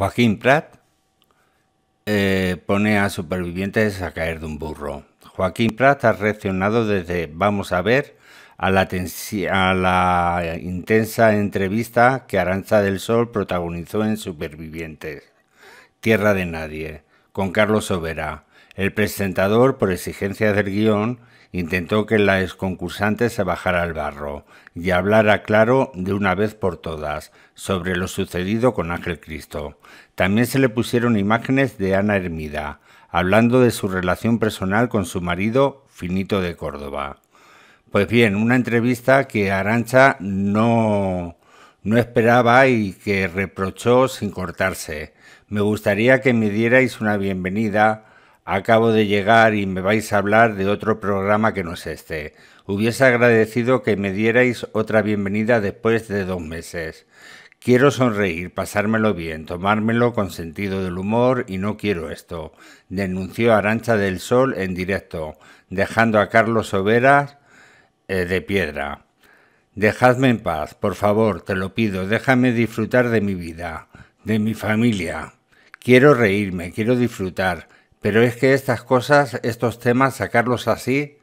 Joaquín Prat eh, pone a supervivientes a caer de un burro. Joaquín Prat ha reaccionado desde Vamos a ver a la, a la intensa entrevista que Aranza del Sol protagonizó en Supervivientes, Tierra de Nadie, con Carlos Sobera el presentador, por exigencia del guión, intentó que la concursante se bajara al barro y hablara claro de una vez por todas sobre lo sucedido con Ángel Cristo. También se le pusieron imágenes de Ana Hermida, hablando de su relación personal con su marido Finito de Córdoba. Pues bien, una entrevista que Arancha no, no esperaba y que reprochó sin cortarse. Me gustaría que me dierais una bienvenida Acabo de llegar y me vais a hablar de otro programa que no es este. Hubiese agradecido que me dierais otra bienvenida después de dos meses. Quiero sonreír, pasármelo bien, tomármelo con sentido del humor y no quiero esto, denunció Arancha del Sol en directo, dejando a Carlos Overas eh, de piedra. Dejadme en paz, por favor, te lo pido, déjame disfrutar de mi vida, de mi familia. Quiero reírme, quiero disfrutar pero es que estas cosas, estos temas, sacarlos así,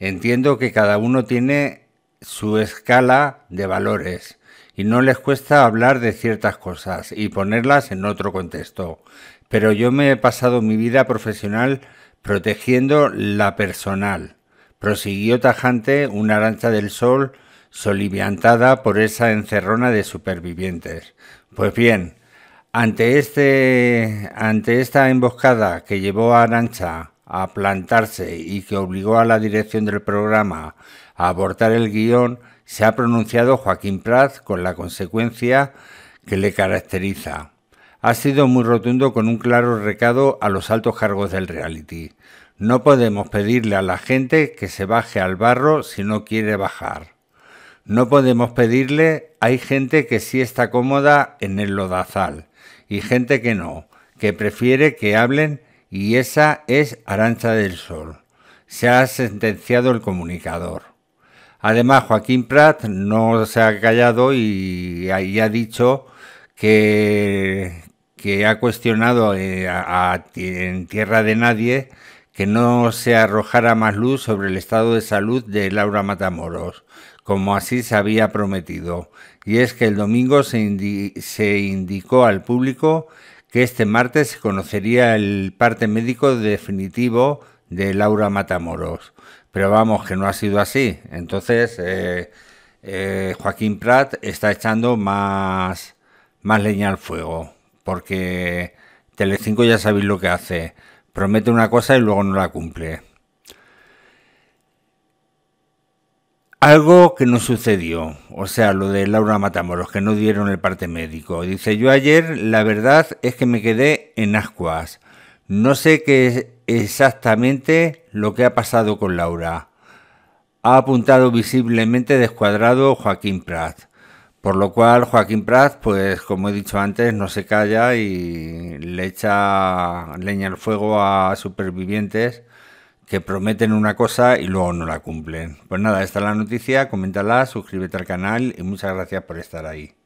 entiendo que cada uno tiene su escala de valores y no les cuesta hablar de ciertas cosas y ponerlas en otro contexto. Pero yo me he pasado mi vida profesional protegiendo la personal. Prosiguió tajante una arancha del sol soliviantada por esa encerrona de supervivientes. Pues bien, ante, este, ante esta emboscada que llevó a Arancha a plantarse y que obligó a la dirección del programa a abortar el guión, se ha pronunciado Joaquín Prat con la consecuencia que le caracteriza. Ha sido muy rotundo con un claro recado a los altos cargos del reality. No podemos pedirle a la gente que se baje al barro si no quiere bajar. No podemos pedirle, hay gente que sí está cómoda en el lodazal y gente que no, que prefiere que hablen y esa es Arancha del Sol. Se ha sentenciado el comunicador. Además, Joaquín Prat no se ha callado y, ha dicho que, ha cuestionado eh, en tierra de nadie que no se arrojara más luz sobre el estado de salud de Laura Matamoros, como así se había prometido, y es que el domingo se, se indicó al público que este martes se conocería el parte médico definitivo de Laura Matamoros. Pero vamos, que no ha sido así. Entonces, eh, eh, Joaquín Prat está echando más, más leña al fuego, porque Telecinco ya sabéis lo que hace. Promete una cosa y luego no la cumple. Algo que no sucedió, o sea, lo de Laura Matamoros, que no dieron el parte médico. Dice, yo ayer la verdad es que me quedé en ascuas. No sé qué es exactamente lo que ha pasado con Laura. Ha apuntado visiblemente descuadrado Joaquín Prat. Por lo cual Joaquín Prat, pues como he dicho antes, no se calla y le echa leña al fuego a supervivientes que prometen una cosa y luego no la cumplen. Pues nada, esta es la noticia, coméntala, suscríbete al canal y muchas gracias por estar ahí.